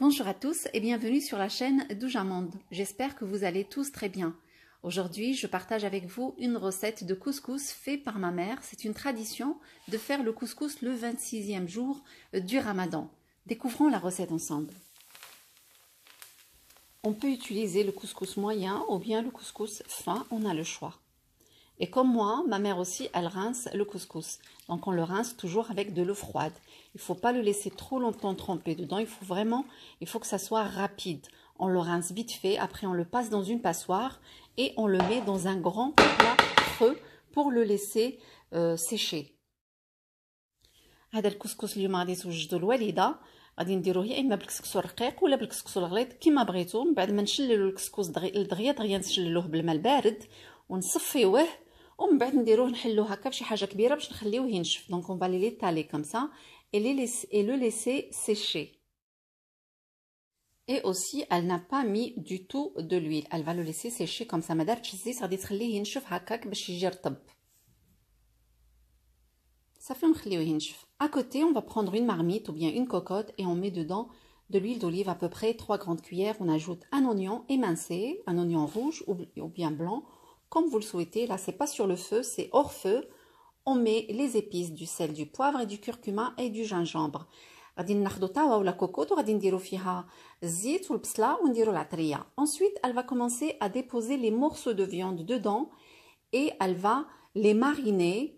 Bonjour à tous et bienvenue sur la chaîne Doujamande. J'espère que vous allez tous très bien. Aujourd'hui, je partage avec vous une recette de couscous fait par ma mère. C'est une tradition de faire le couscous le 26e jour du ramadan. Découvrons la recette ensemble. On peut utiliser le couscous moyen ou bien le couscous fin, on a le choix. Et comme moi, ma mère aussi, elle rince le couscous. Donc on le rince toujours avec de l'eau froide. Il faut pas le laisser trop longtemps tremper dedans. Il faut vraiment, il faut que ça soit rapide. On le rince vite fait. Après, on le passe dans une passoire et on le met dans un grand plat creux pour le laisser euh, sécher. هذا الكسكس اليوم غادي توجدو الوالده غادي نديروه يا اما بالكسكس الرقيق ولا بالكسكس الغليظ كيما بغيتو من بعد ما نشللو الكسكس دغيا دغيا نشللوه بالماء البارد ونصفيوه on on va نحلوه هكا et le laisser sécher. Et aussi, elle n'a pas mis du tout de l'huile. Elle va le laisser sécher comme ça. مدار À côté, on va prendre une marmite ou bien une cocotte et on met dedans de l'huile d'olive à peu près trois grandes cuillères. On ajoute un oignon émincé, un oignon rouge ou bien blanc comme vous le souhaitez. Là, c'est pas sur le feu, c'est hors feu. On met les épices, du sel, du poivre et du curcuma et du gingembre. ensuite elle va commencer à déposer les morceaux de viande dedans et elle va les mariner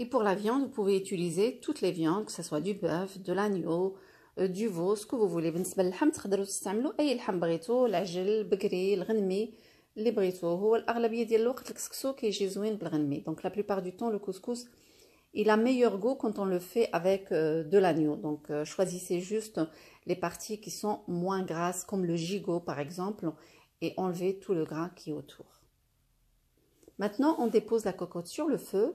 Et pour la viande, vous pouvez utiliser toutes les viandes, que ce soit du bœuf, de l'agneau, euh, du veau, ce que vous voulez. donc la plupart du temps le couscous il a meilleur goût quand on le fait avec euh, de l'agneau donc euh, choisissez juste les parties qui sont moins grasses comme le gigot par exemple et enlevez tout le gras qui est autour. Maintenant on dépose la cocotte sur le feu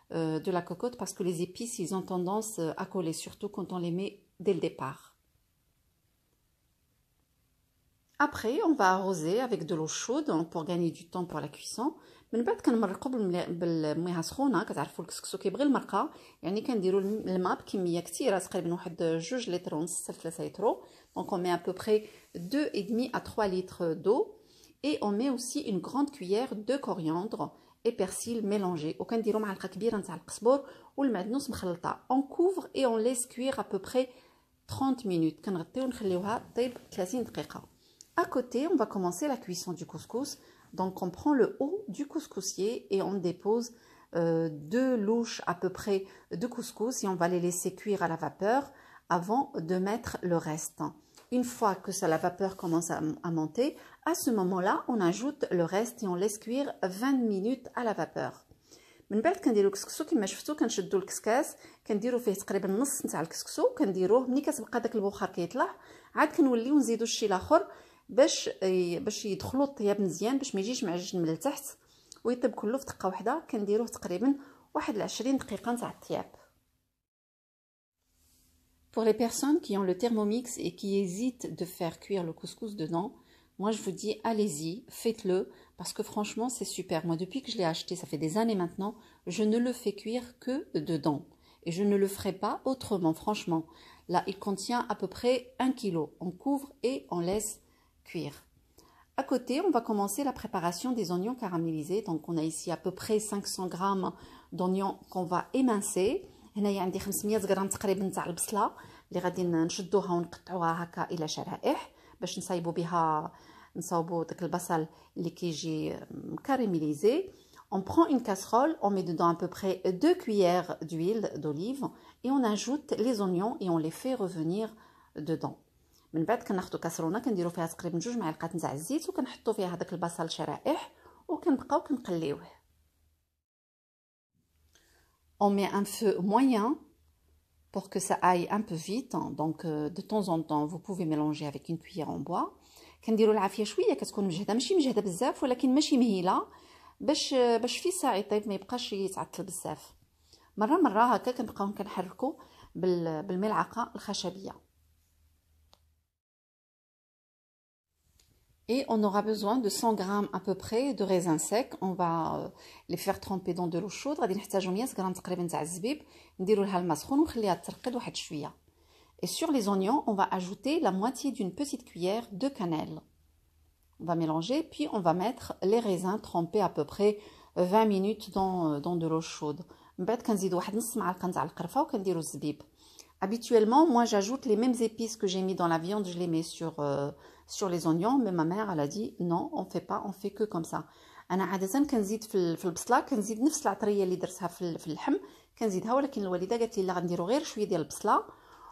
de la cocotte parce que les épices, ils ont tendance à coller, surtout quand on les met dès le départ. Après, on va arroser avec de l'eau chaude pour gagner du temps pour la cuisson. On بعد à peu près 2 et demi à 3 litres d'eau et on met aussi une grande cuillère de coriandre et persil mélangé on couvre et on laisse cuire à peu près 30 minutes à côté on va commencer la cuisson du couscous donc on prend le haut du couscoussier et on dépose euh, deux louches à peu près de couscous et on va les laisser cuire à la vapeur avant de mettre le reste. Une fois que ça, la vapeur commence à monter, À ce moment-là, on ajoute le reste et on laisse cuire 20 minutes à la vapeur. من بعد كنديرو الكسكسو كما شفتو كنشدو الكسكاس كنديرو فيه تقريبا نص نتاع الكسكسو كنديروه ملي كتبقى داك البخار كيطلع عاد كنوليو نزيدو الشيء الاخر باش باش يدخلوا الطياب مزيان باش ما يجيش معجن من التحت ويطيب كله في دقه واحده كنديروه تقريبا واحد 20 دقيقه نتاع الطياب Pour les personnes qui ont le thermomix et qui hésitent de faire cuire le couscous dedans, Moi, je vous dis, allez-y, faites-le, parce que franchement, c'est super. Moi, depuis que je l'ai acheté, ça fait des années maintenant, je ne le fais cuire que dedans. Et je ne le ferai pas autrement, franchement. Là, il contient à peu près 1 kg. On couvre et on laisse cuire. À côté, on va commencer la préparation des oignons caramélisés. Donc, on a ici à peu près 500 g d'oignons qu'on va émincer. 500 on prend une casserole, on met dedans à peu près 2 cuillères d'huile d'olive et on ajoute les oignons et on les fait revenir dedans. On met un feu moyen pour que ça aille un peu vite. Donc euh, de temps en temps, vous pouvez mélanger avec une cuillère en bois. كنديروا العافيه شويه كتكون مجهده ماشي مجهده بزاف ولكن ماشي مهيله باش باش في ساعه يطيب ما يبقاش يتعطل بزاف مره مره هكا كنبقاو كنحركو بالملعقه الخشبيه Et on aura besoin de 100 grammes à peu près de raisins secs. On va les faire tremper dans de l'eau chaude. On va les faire tremper dans de l'eau chaude. On va les faire tremper dans de l'eau chaude. Et sur les oignons, on va ajouter la moitié d'une petite cuillère de cannelle. On va mélanger, puis on va mettre les raisins trempés à peu près 20 minutes dans, euh, dans de l'eau chaude. Habituellement, moi j'ajoute les mêmes épices que j'ai mis dans la viande, je les mets sur, euh, sur les oignons, mais ma mère elle a dit non, on fait pas, on fait que comme ça. كنزيد في البصله كنزيد نفس العطريه اللي درتها في اللحم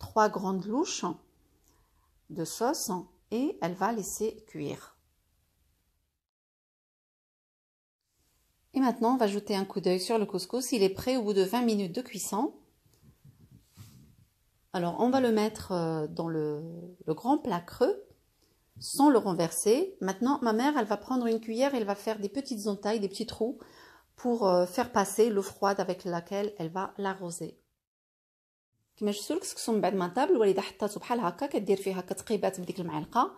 trois grandes louches de sauce et elle va laisser cuire. Et maintenant, on va jeter un coup d'œil sur le couscous. Il est prêt au bout de 20 minutes de cuisson. Alors, on va le mettre euh, dans le, le grand plat creux sans le renverser. Maintenant, ma mère, elle va prendre une cuillère et elle va faire des petites entailles, des petits trous pour euh, faire passer l'eau froide avec laquelle elle va l'arroser. كما شفتوا الكسكسو من بعد ما طاب الوالده حطاتو بحال هكا كدير فيه هكا تقيبات بديك المعلقه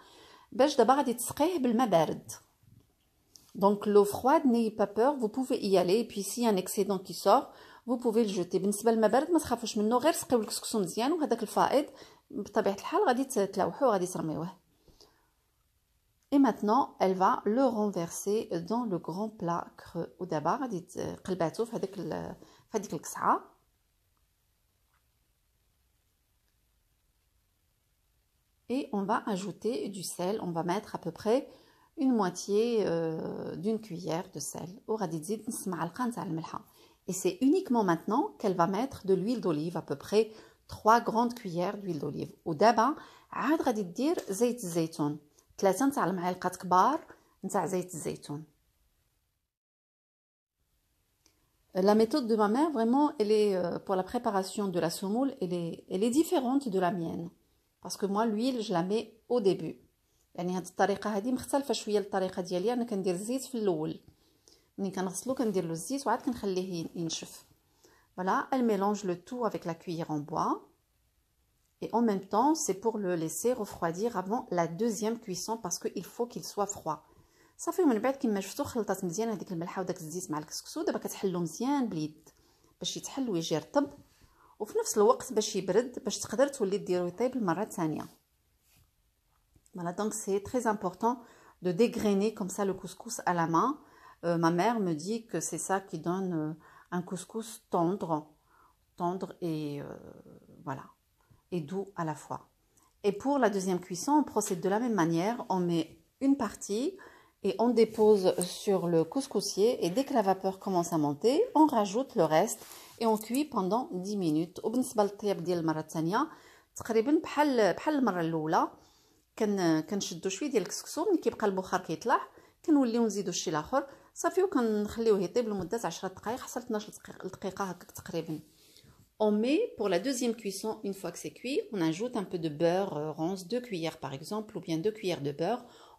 باش دابا غادي تسقيه بالماء بارد دونك لو فرواد ني با بور فو بوفي اي الي Et puis s'il y a un excédent qui sort, بالنسبه للماء بارد ما تخافوش منه غير سقيو الكسكسو مزيان وهداك الفائض بطبيعه الحال غادي تلوحوه غادي ترميوه اي ماتنو ال فا لو رونفيرسي دون لو غران بلا كرو ودابا غادي تقلباتو في هذيك في هذيك القصعه on va ajouter du sel. On va mettre à peu près une moitié euh, d'une cuillère de sel. Et c'est uniquement maintenant qu'elle va mettre de l'huile d'olive, à peu près trois grandes cuillères d'huile d'olive. Au d'abord, euh, La méthode de ma mère, vraiment, est, euh, pour la préparation de la semoule, elle est différente de la mienne. باسكو موا لويل je la مي او ديبي يعني الطريقه مختلفه شويه للطريقه ديالي انا كندير الزيت في الاول ملي كنغسلو كندير له الزيت وعاد كنخليه ينشف Voilà, elle mélange le tout avec la cuillère en bois. Et en même temps, c'est pour le laisser refroidir avant la deuxième cuisson parce qu'il faut qu'il soit froid. ça fait بعد كما شفتو خلطات مزيان هذيك الملحه وداك الزيت voilà, donc c'est très important de dégrainer comme ça le couscous à la main. Euh, ma mère me dit que c'est ça qui donne euh, un couscous tendre, tendre et euh, voilà, et doux à la fois. Et pour la deuxième cuisson, on procède de la même manière. On met une partie et on dépose sur le couscoussier et dès que la vapeur commence à monter, on rajoute le reste et on cuit pendant 10 minutes. وبالنسبه للطياب ديال المرة الثانية تقريبا بحال بحال المرة الأولى الاولى كنشدوا شويه ديال الكسكسو ملي كيبقى البخار كيطلع كنوليو نزيدوا شي لاخر صافي وكنخليوه يطيب لمدة 10 دقائق حتى 12 دقيقة هكاك تقريبا On met pour la deuxième cuisson, une fois que c'est cuit, on ajoute un peu de beurre euh, rance, deux cuillères par exemple, ou bien deux cuillères de beurre.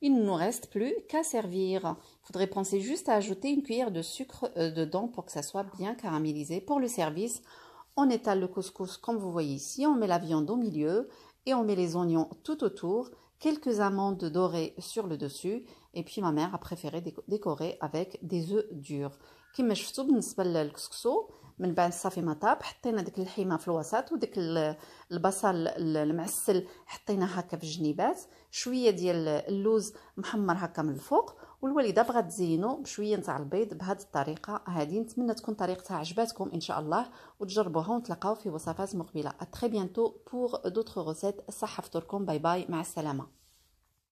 Il ne nous reste plus qu'à servir. Il faudrait penser juste à ajouter une cuillère de sucre euh, dedans pour que ça soit bien caramélisé. Pour le service, on étale le couscous comme vous voyez ici, on met la viande au milieu et on met les oignons tout autour, quelques amandes dorées sur le dessus et puis ma mère a préféré décorer avec des œufs durs. من بعد صافي ما طاب حطينا ديك الحيمه في الوسط وديك البصل المعسل حطيناه هكا في الجنيبات شويه ديال اللوز محمر هكا من الفوق والوالده بغات تزينو بشويه نتاع البيض بهذه الطريقه هذه نتمنى تكون طريقتها عجباتكم ان شاء الله وتجربوها ونتلاقاو في وصفات مقبله ا تري بيانتو بور دوطخ غوسيت صحه فطوركم باي باي مع السلامه